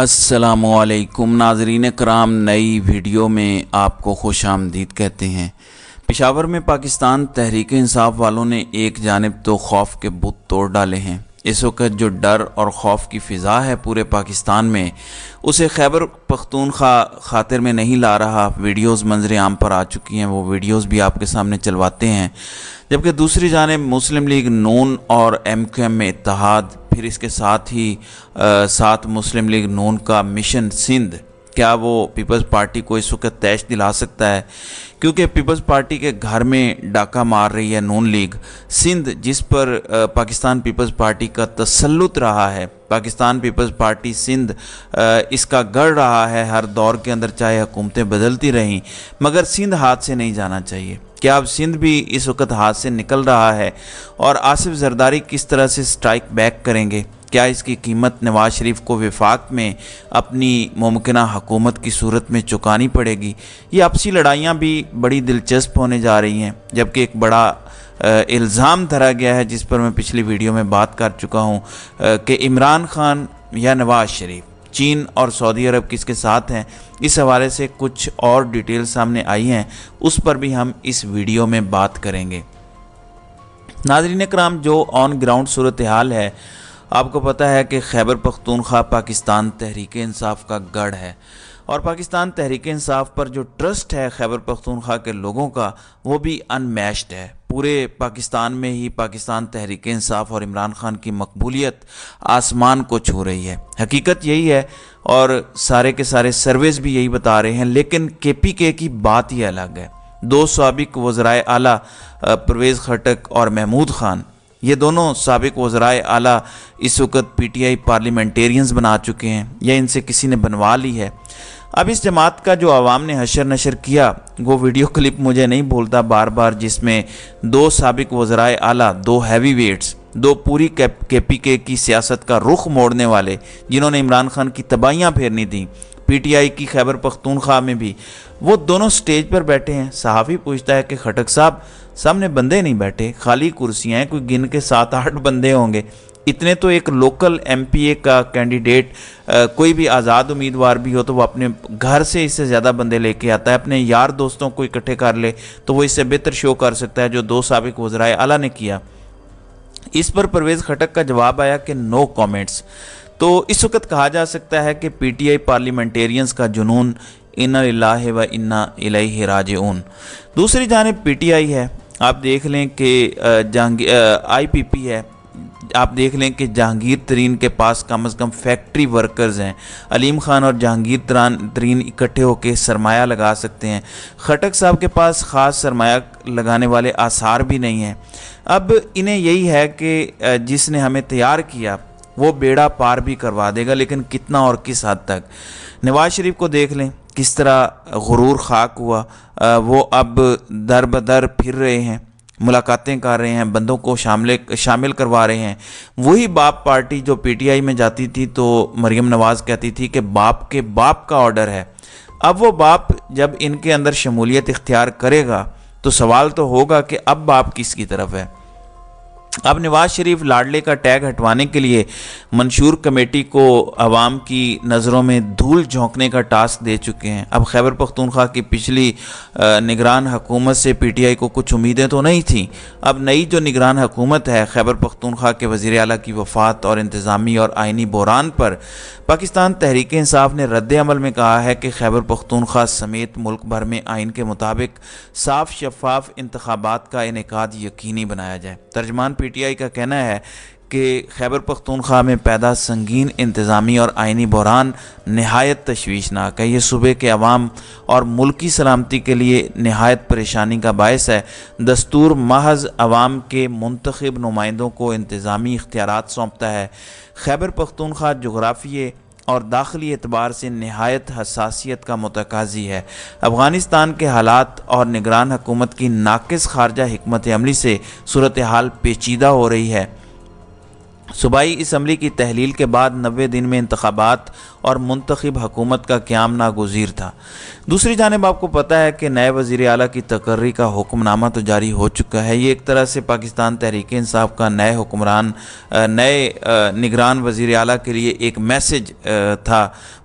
असलकुम नाजरीन कराम नई वीडियो में आपको खुश आमदीद कहते हैं पेशावर में पाकिस्तान तहरीक इंसाफ वालों ने एक जानब तो खौफ के बुत तोड़ डाले हैं इस वक्त जो डर और खौफ की फ़िज़ा है पूरे पाकिस्तान में उसे खैबर पख्तूनखा खातिर में नहीं ला रहा वीडियोस मंजर आम पर आ चुकी हैं वो वीडियोस भी आपके सामने चलवाते हैं जबकि दूसरी जानब मुस्लिम लीग नून और एम क्यू एम में इतहाद फिर इसके साथ ही साथ मुस्लिम लीग नून का मिशन सिंध क्या वो पीपल्स पार्टी को इस वक्त तैश दिला सकता है क्योंकि पीपल्स पार्टी के घर में डाका मार रही है नून लीग सिंध जिस पर पाकिस्तान पीपल्स पार्टी का तसलुत रहा है पाकिस्तान पीपल्स पार्टी सिंध इसका गढ़ रहा है हर दौर के अंदर चाहे हुकूमतें बदलती रहीं मगर सिंध हाथ से नहीं जाना चाहिए क्या अब सिंध भी इस वक्त हाथ से निकल रहा है और आसिफ जरदारी किस तरह से स्ट्राइक बैक करेंगे क्या इसकी कीमत नवाज शरीफ को विफाक में अपनी मुमकिन हकूमत की सूरत में चुकानी पड़ेगी ये आपसी लड़ाइयाँ भी बड़ी दिलचस्प होने जा रही हैं जबकि एक बड़ा इल्ज़ाम धरा गया है जिस पर मैं पिछली वीडियो में बात कर चुका हूँ कि इमरान खान या नवाज शरीफ चीन और सऊदी अरब किसके साथ हैं इस हवाले से कुछ और डिटेल सामने आई हैं उस पर भी हम इस वीडियो में बात करेंगे नाजरीन कराम जो ऑन ग्राउंड सूरत हाल है आपको पता है कि खैबर पख्तूनख्वा पाकिस्तान तहरीक इंसाफ का गढ़ है और पाकिस्तान तहरीक इंसाफ पर जो ट्रस्ट है खैबर पख्तूनख्वा के लोगों का वो भी अनमैश्ड है पूरे पाकिस्तान में ही पाकिस्तान तहरीक इंसाफ और इमरान खान की मकबूलियत आसमान को छू रही है हकीकत यही है और सारे के सारे सर्वेस भी यही बता रहे हैं लेकिन के पी के की बात ही अलग है दो सबक वज़रा अला परवेज़ खटक और महमूद खान ये दोनों सबक वज़रा अला इस वक्त पी टी आई पार्लियामेंटेरियंस बना चुके हैं या इनसे किसी ने बनवा ली है अब इस जमात का जो आवाम ने हशर नशर किया वो वीडियो क्लिप मुझे नहीं भूलता बार बार जिसमें दो सबक वजराए आला दो हैवी वेट्स दो पूरी के पी के की सियासत का रुख मोड़ने वाले जिन्होंने इमरान खान की तबाहियाँ फेरनी थी पीटीआई की खैबर पख्तूनख्वा में भी वो दोनों स्टेज पर बैठे हैं सहाफ़ी पूछता है कि खटक साहब सामने बंदे नहीं बैठे खाली कुर्सियाँ हैं कोई गिन के सात आठ बंदे होंगे इतने तो एक लोकल एमपीए का कैंडिडेट कोई भी आज़ाद उम्मीदवार भी हो तो वो अपने घर से इससे ज़्यादा बंदे लेके आता है अपने यार दोस्तों को इकट्ठे कर ले तो वो इससे बेहतर शो कर सकता है जो दो सबक वज्राए अला ने किया इस पर परवेज़ खटक का जवाब आया कि नो कॉमेंट्स तो इस वक्त कहा जा सकता है कि पी टी आई पार्लियामेंटेरियंस का जुनून इन्ना लाहे व इन्ना इलाई राज दूसरी जानब आई है आप देख लें कि जहांगी पी है आप देख लें कि जहांगीर तरीन के पास कम अज़ कम फैक्ट्री वर्कर्स हैं अलीम ख़ान और जहांगीर तरीन इकट्ठे होकर सरमाया लगा सकते हैं खटक साहब के पास ख़ास सरमाया लगाने वाले आसार भी नहीं हैं अब इन्हें यही है कि जिसने हमें तैयार किया वो बेड़ा पार भी करवा देगा लेकिन कितना और किस हद तक नवाज शरीफ को देख लें किस तरह गुरूर खाक हुआ वो अब दर बदर फिर रहे हैं मुलाकातें कर रहे हैं बंदों को शामिल शामिल करवा रहे हैं वही बाप पार्टी जो पीटीआई में जाती थी तो मरियम नवाज़ कहती थी कि बाप के बाप का ऑर्डर है अब वो बाप जब इनके अंदर शमूलियत इख्तियार करेगा तो सवाल तो होगा कि अब बाप किसकी तरफ है अब नवाज शरीफ लाडले का टैग हटवाने के लिए मंशूर कमेटी को आवाम की नज़रों में धूल झोंकने का टास्क दे चुके हैं अब खैबर पख्तूनख्वा की पिछली निगरान हकूमत से पीटीआई को कुछ उम्मीदें तो नहीं थीं अब नई जो निगरान हकूमत है खैबर पख्तूनख्वा के वज़ी अली की वफात और इंतज़ामी और आइनी बहरान पर पाकिस्तान तहरीक इंसाफ ने रद्द अमल में कहा है कि खैबर पख्तूनख्वा समेत मुल्क भर में आइन के मुताबिक साफ शफाफ इंतबात का इनका यकीनी बनाया जाए तर्जमान पीटीआई का कहना है कि खैबर पख्तूनख्वा में पैदा संगीन इंतज़ामी और आइनी बहरान नहायत तशवीशनाक है ये सूबे के अवाम और मुल्की सलामती के लिए नहायत परेशानी का बायस है दस्तूर महज अवाम के मंतखब नुमाइंदों को इंतज़ामी इख्तियार सौंपता है खैबर पख्तूनख्वा जगराफिए और दाखिली एतबार से नहायत हसासीत का मतकाजी है अफ़गानिस्तान के हालात और निगरान हुकूमत की नाकस खारजा हमत अमली से सूरत हाल पेचीदा हो रही है सूबाई इसम्बली की तहलील के बाद नबे दिन में इंतबात और मुंतखब हकूमत का क्याम नागजीर था दूसरी जानब आपको पता है कि नए वज़ी अली की तकर्री का हुक्मनामा तो जारी हो चुका है ये एक तरह से पाकिस्तान तहरीक इंसाफ का नए हुक्मरान नए निगरान वज़ी अली के लिए एक मैसेज था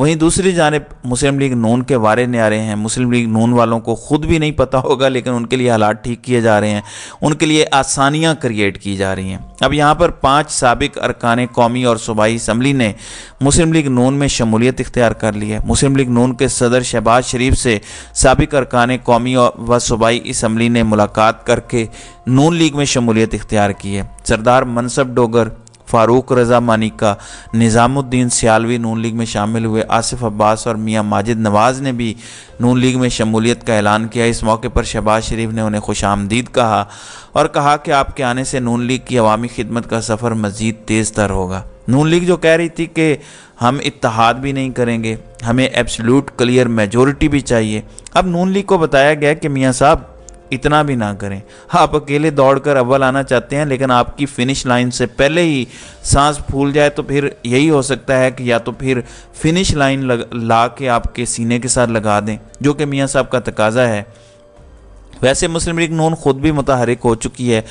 वहीं दूसरी जानब मुस्लिम लीग नून के वारे न्यारे हैं मुस्लिम लीग नून वालों को ख़ुद भी नहीं पता होगा लेकिन उनके लिए हालात ठीक किए जा रहे हैं उनके लिए आसानियाँ क्रिएट की जा रही हैं अब यहाँ पर पाँच सबक अरकान कौमी और सूबाई इसम्बली ने मुस्लिम लीग नून में शम शमूलियत इख्तियार कर ली है मुस्लिम लीग नून के सदर शहबाज शरीफ से सबक अरकान कौमी व सूबाई इसम्बली ने मुलाकात करके नून लीग में शमूलियत इख्तियार की है सरदार मनसब डोगर फारूक रजा मानिका निज़ामुद्दीन सियालवी नून लीग में शामिल हुए आसिफ अब्बास और मियाँ माजिद नवाज़ ने भी नून लीग में शमूलियत का ऐलान किया इस मौके पर शहबाज शरीफ ने उन्हें खुश आमदीद कहा और कहा कि आपके आने से नून लीग की अवामी खिदमत का सफ़र मज़ीद तेज़ तर होगा नून लीग जो कह रही थी कि हम इतहाद भी नहीं करेंगे हमें एब्सलूट क्लियर मेजोरिटी भी चाहिए अब नून लीग को बताया गया कि मियाँ साहब इतना भी ना करें हाँ, आप अकेले दौड़कर अव्वल आना चाहते हैं लेकिन आपकी फिनिश लाइन से पहले ही सांस फूल जाए तो फिर यही हो सकता है कि या तो फिर फिनिश लाइन लग ला के आपके सीने के साथ लगा दें जो कि मियाँ साहब का तकाजा है वैसे मुस्लिम लीग नून खुद भी मुतहरक हो चुकी है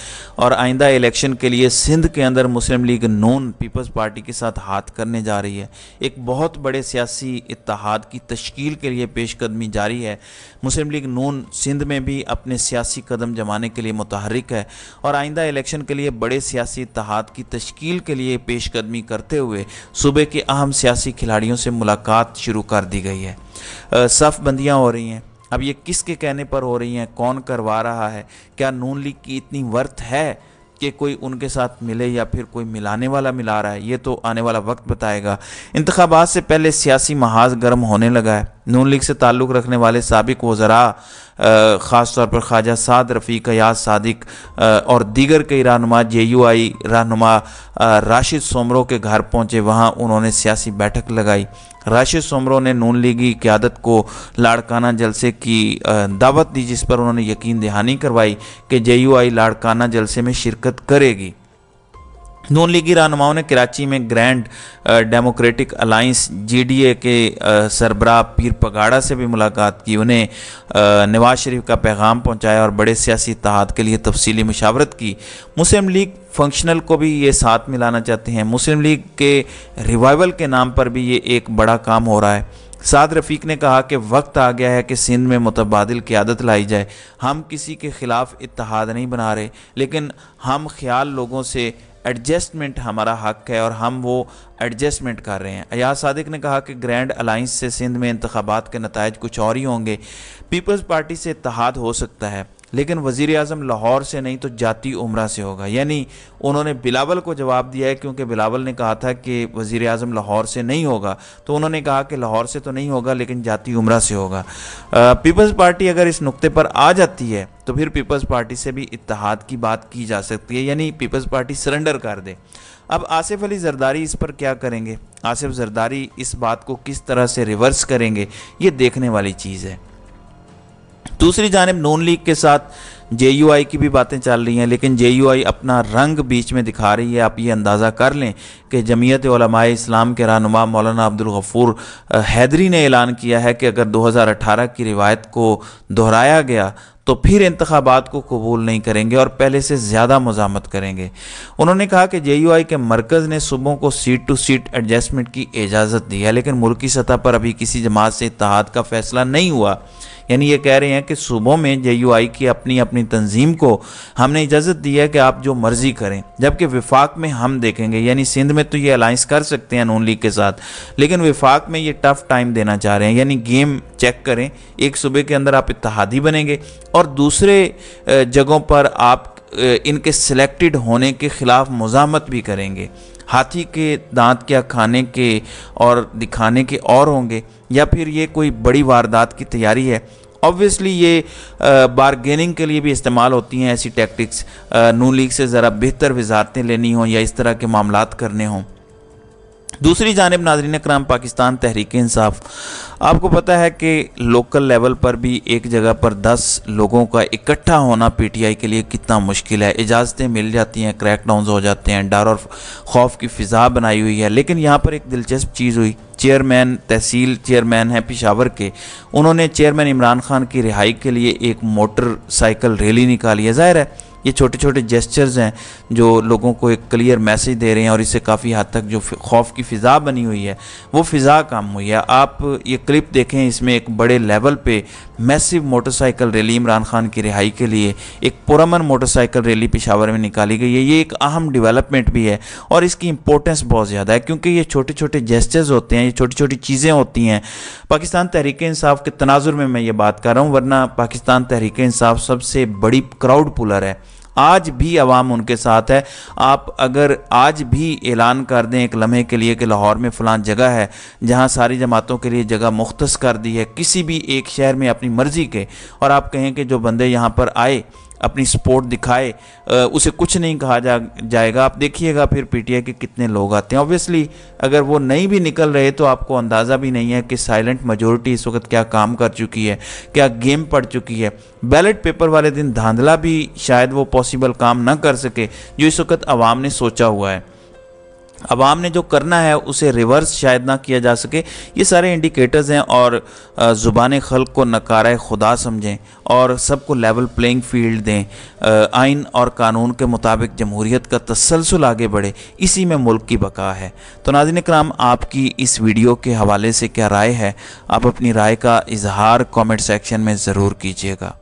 और आइंदा इलेक्शन के लिए सिंध के अंदर Muslim League Noon Peoples Party के साथ हाथ करने जा रही है एक बहुत बड़े सियासी इतिहाद की तश्कील के लिए पेशकदमी जारी है मुस्लिम लीग नून सिंध में भी अपने सियासी कदम जमाने के लिए मुतहरक है और आइंदा इलेक्शन के लिए बड़े सियासी इतिहाद की तश्कील के लिए पेशकदमी करते हुए सूबे के अहम सियासी खिलाड़ियों से मुलाकात शुरू कर दी गई है सफ़ बंदियाँ हो रही हैं अब ये किसके कहने पर हो रही हैं कौन करवा रहा है क्या नून लीग की इतनी वर्थ है कि कोई उनके साथ मिले या फिर कोई मिलाने वाला मिला रहा है ये तो आने वाला वक्त बताएगा इंतबात से पहले सियासी महाज गर्म होने लगा है नून लीग से ताल्लुक़ रखने वाले सबक वज़रा ख़ास तौर पर ख्वाजा साद रफ़ीक कयाज़ सदक और दीगर कई रहनुमा जे यू आई रहनुमा राशिद सोमरों के घर पहुँचे वहाँ उन्होंने सियासी बैठक लगाई राशि सोमरों ने नून लीगी क्यादत को लाड़काना जलसे की दावत दी जिस पर उन्होंने यकीन दहानी करवाई कि जे लाड़काना जलसे में शिरकत करेगी नून लीगी रहनुमाओं ने कराची में ग्रैंड डेमोक्रेटिक अलाइंस जीडीए के सरबराह पीर पगाड़ा से भी मुलाकात की उन्हें नवाज शरीफ का पैगाम पहुंचाया और बड़े सियासी इतिहाद के लिए तफसीली मशावरत की मुस्लिम लीग फंक्शनल को भी ये साथ मिलाना चाहते हैं मुस्लिम लीग के रिवाइवल के नाम पर भी ये एक बड़ा काम हो रहा है साद रफ़ीक ने कहा कि वक्त आ गया है कि सिंध में मुतबादल की आदत लाई जाए हम किसी के ख़िलाफ़ इतिहाद नहीं बना रहे लेकिन हम ख्याल लोगों से एडजस्टमेंट हमारा हक है और हम वो एडजस्टमेंट कर रहे हैं अयाज सादिक ने कहा कि ग्रैंड अलाइंस से सिंध में इंतबात के नतज कुछ और ही होंगे पीपल्स पार्टी से इतहाद हो सकता है लेकिन वजीर अजम लाहौर से नहीं तो जाती उम्र से होगा यानी उन्होंने बिलावल को जवाब दिया है क्योंकि बिलावल ने कहा था कि वज़ी अजम लाहौर से नहीं होगा तो उन्होंने कहा कि लाहौर से तो नहीं होगा लेकिन जाती उम्र से होगा पीपल्स पार्टी अगर इस नुक्ते पर आ जाती है तो फिर पीपल्स पार्टी से भी इतिहाद की बात की जा सकती है यानी पीपल्स पार्टी सरेंडर कर दे अब आसिफ अली जरदारी इस पर क्या करेंगे आसिफ जरदारी इस बात को किस तरह से रिवर्स करेंगे ये देखने वाली चीज़ है दूसरी जानब नून लीग के साथ जे की भी बातें चल रही हैं लेकिन जे अपना रंग बीच में दिखा रही है आप ये अंदाज़ा कर लें कि जमीयत इस्लाम के रहनुमा मौलाना अब्दुल गफ़ूर हैदरी ने ऐलान किया है कि अगर 2018 की रिवायत को दोहराया गया तो फिर इंतबात को कबूल नहीं करेंगे और पहले से ज़्यादा मजामत करेंगे उन्होंने कहा कि जे के मरकज़ ने सूबों को सीट टू सीट एडजस्टमेंट की इजाज़त दी है लेकिन मुल्क की सतह पर अभी किसी जमात से इतिहाद का फैसला नहीं हुआ यानी ये कह रहे हैं कि सूबों में जे की अपनी अपनी तंजीम को हमने इजाज़त दी है कि आप जो मर्ज़ी करें जबकि विफाक में हम देखेंगे यानी सिंध में तो ये अलाइंस कर सकते हैं नून लीग के साथ लेकिन विफाक में ये टफ़ टाइम देना चाह रहे हैं यानी गेम चेक करें एक सूबे के अंदर आप इतिहादी बनेंगे और दूसरे जगहों पर आप इनके सिलेक्टेड होने के ख़िलाफ़ मज़ामत भी करेंगे हाथी के दांत क्या खाने के और दिखाने के और होंगे या फिर ये कोई बड़ी वारदात की तैयारी है ऑब्वियसली ये बारगेनिंग के लिए भी इस्तेमाल होती हैं ऐसी टैक्टिक्स नू लीग से ज़रा बेहतर वजारतें लेनी हों या इस तरह के मामला करने हों दूसरी जानब नाजरीन कराम पाकिस्तान तहरीक इंसाफ आपको पता है कि लोकल लेवल पर भी एक जगह पर 10 लोगों का इकट्ठा होना पीटीआई के लिए कितना मुश्किल है इजाज़तें मिल जाती हैं क्रैकडाउंस हो जाते हैं डर और खौफ की फ़िज़ा बनाई हुई है लेकिन यहाँ पर एक दिलचस्प चीज़ हुई चेयरमैन तहसील चेयरमैन हैं पिशावर के उन्होंने चेयरमैन इमरान खान की रिहाई के लिए एक मोटरसाइकिल रैली निकाली है ज़ाहिर है ये छोटे छोटे जेस्चर्स हैं जो लोगों को एक क्लियर मैसेज दे रहे हैं और इससे काफ़ी हद तक जो खौफ की फ़िज़ा बनी हुई है वो फ़िज़ा कम हुई है आप ये क्लिप देखें इसमें एक बड़े लेवल पे massive motorcycle rally Imran Khan की रिहाई के लिए एक पुरमन मोटरसाइकिल रैली पिशावर में निकाली गई है ये एक अहम डिवेलपमेंट भी है और इसकी इंपॉर्टेंस बहुत ज़्यादा है क्योंकि ये छोटे छोटे जेस्चर्स होते हैं ये छोटी छोटी चीज़ें होती हैं पाकिस्तान तहरीक इंसाफ के तनाजुर में मैं ये बात कर रहा हूँ वरना पाकिस्तान तहरीक इंसाफ सबसे बड़ी क्राउड पुलर है आज भी आवाम उनके साथ है आप अगर आज भी ऐलान कर दें एक लम्हे के लिए कि लाहौर में फ़लान जगह है जहाँ सारी जमातों के लिए जगह मुख्त कर दी है किसी भी एक शहर में अपनी मर्ज़ी के और आप कहें कि जो बंदे यहाँ पर आए अपनी सपोर्ट दिखाए उसे कुछ नहीं कहा जा जाएगा आप देखिएगा फिर पीटीआई के कितने लोग आते हैं ऑब्वियसली अगर वो नहीं भी निकल रहे तो आपको अंदाज़ा भी नहीं है कि साइलेंट मेजोरिटी इस वक्त क्या काम कर चुकी है क्या गेम पड़ चुकी है बैलेट पेपर वाले दिन धांधला भी शायद वो पॉसिबल काम ना कर सके जो इस वक्त आवाम ने सोचा हुआ है आवाम ने जो करना है उसे रिवर्स शायद ना किया जा सके ये सारे इंडिकेटर्स हैं और ज़ुबान खल को नकार खुदा समझें और सबको लेवल प्लेइंग फील्ड दें आइन और कानून के मुताबिक जमहूरीत का तसलसल आगे बढ़े इसी में मुल्क की बका है तो नाजिन कराम आपकी इस वीडियो के हवाले से क्या राय है आप अपनी राय का इजहार कॉमेंट सेक्शन में ज़रूर कीजिएगा